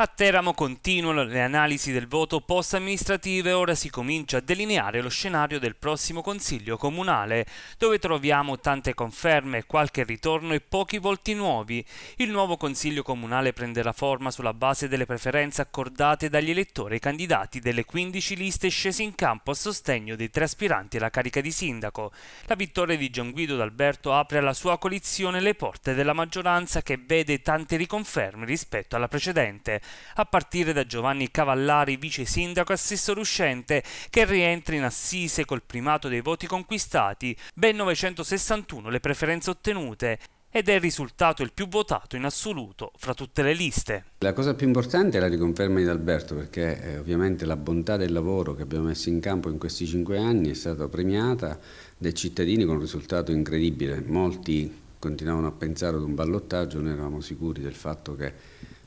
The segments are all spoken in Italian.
A Teramo continuano le analisi del voto post-amministrative e ora si comincia a delineare lo scenario del prossimo Consiglio Comunale, dove troviamo tante conferme, qualche ritorno e pochi volti nuovi. Il nuovo Consiglio Comunale prenderà forma sulla base delle preferenze accordate dagli elettori ai candidati delle 15 liste scese in campo a sostegno dei tre aspiranti alla carica di sindaco. La vittoria di Gian Guido D'Alberto apre alla sua coalizione le porte della maggioranza che vede tante riconferme rispetto alla precedente a partire da Giovanni Cavallari, vice sindaco assessore uscente, che rientra in assise col primato dei voti conquistati, ben 961 le preferenze ottenute, ed è il risultato il più votato in assoluto fra tutte le liste. La cosa più importante è la riconferma di Alberto perché eh, ovviamente la bontà del lavoro che abbiamo messo in campo in questi cinque anni è stata premiata dai cittadini con un risultato incredibile. Molti continuavano a pensare ad un ballottaggio, noi eravamo sicuri del fatto che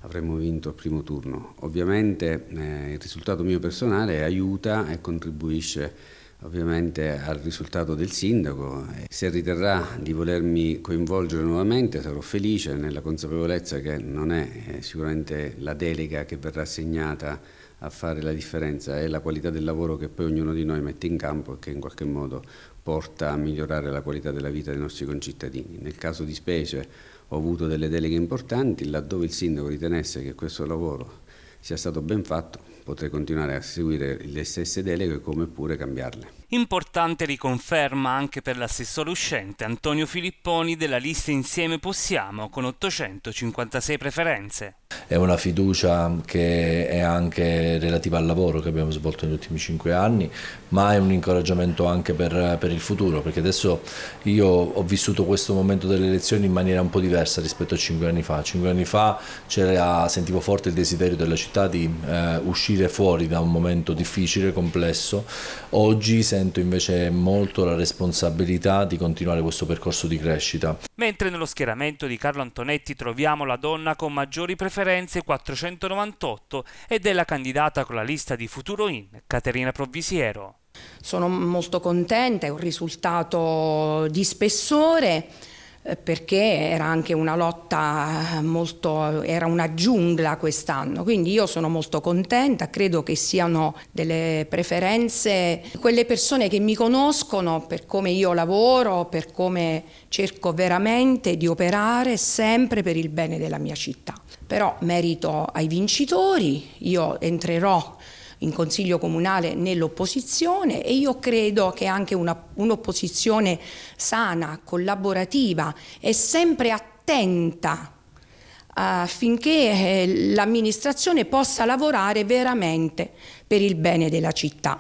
avremmo vinto al primo turno. Ovviamente eh, il risultato mio personale aiuta e contribuisce ovviamente al risultato del sindaco. Se riterrà di volermi coinvolgere nuovamente sarò felice nella consapevolezza che non è eh, sicuramente la delega che verrà assegnata a fare la differenza, è la qualità del lavoro che poi ognuno di noi mette in campo e che in qualche modo porta a migliorare la qualità della vita dei nostri concittadini. Nel caso di specie ho avuto delle deleghe importanti, laddove il sindaco ritenesse che questo lavoro sia stato ben fatto, potrei continuare a seguire le stesse deleghe come pure cambiarle. Importante riconferma anche per l'assessore uscente Antonio Filipponi della lista Insieme Possiamo con 856 preferenze è una fiducia che è anche relativa al lavoro che abbiamo svolto negli ultimi cinque anni, ma è un incoraggiamento anche per, per il futuro, perché adesso io ho vissuto questo momento delle elezioni in maniera un po' diversa rispetto a cinque anni fa. Cinque anni fa sentivo forte il desiderio della città di eh, uscire fuori da un momento difficile, complesso. Oggi sento invece molto la responsabilità di continuare questo percorso di crescita mentre nello schieramento di Carlo Antonetti troviamo la donna con maggiori preferenze 498 ed è la candidata con la lista di Futuro In, Caterina Provvisiero. Sono molto contenta, è un risultato di spessore eh, perché era anche una lotta eh, molto, era una giungla quest'anno, quindi io sono molto contenta, credo che siano delle preferenze quelle persone che mi conoscono per come io lavoro, per come cerco veramente di operare sempre per il bene della mia città. Però merito ai vincitori, io entrerò in Consiglio Comunale nell'opposizione e io credo che anche un'opposizione sana, collaborativa e sempre attenta affinché eh, eh, l'amministrazione possa lavorare veramente per il bene della città.